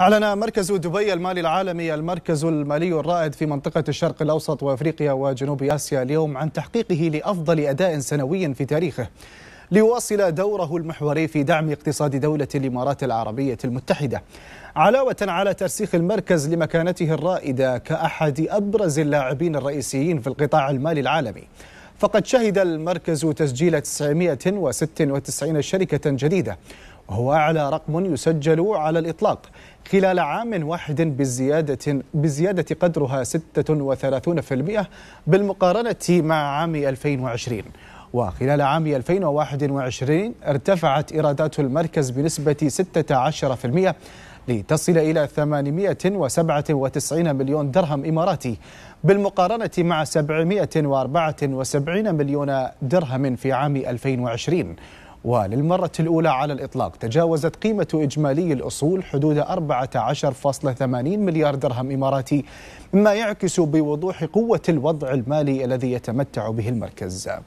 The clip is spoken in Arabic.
أعلن مركز دبي المالي العالمي المركز المالي الرائد في منطقة الشرق الأوسط وأفريقيا وجنوب آسيا اليوم عن تحقيقه لأفضل أداء سنوي في تاريخه ليواصل دوره المحوري في دعم اقتصاد دولة الإمارات العربية المتحدة علاوة على ترسيخ المركز لمكانته الرائدة كأحد أبرز اللاعبين الرئيسيين في القطاع المالي العالمي فقد شهد المركز تسجيل 996 شركة جديدة وهو أعلى رقم يسجل على الإطلاق خلال عام واحد بزيادة, بزيادة قدرها 36% بالمقارنة مع عام 2020 وخلال عام 2021 ارتفعت إيرادات المركز بنسبة 16% لتصل إلى 897 مليون درهم إماراتي بالمقارنة مع 774 مليون درهم في عام 2020 وللمرة الأولى على الإطلاق تجاوزت قيمة إجمالي الأصول حدود 14.80 مليار درهم إماراتي مما يعكس بوضوح قوة الوضع المالي الذي يتمتع به المركز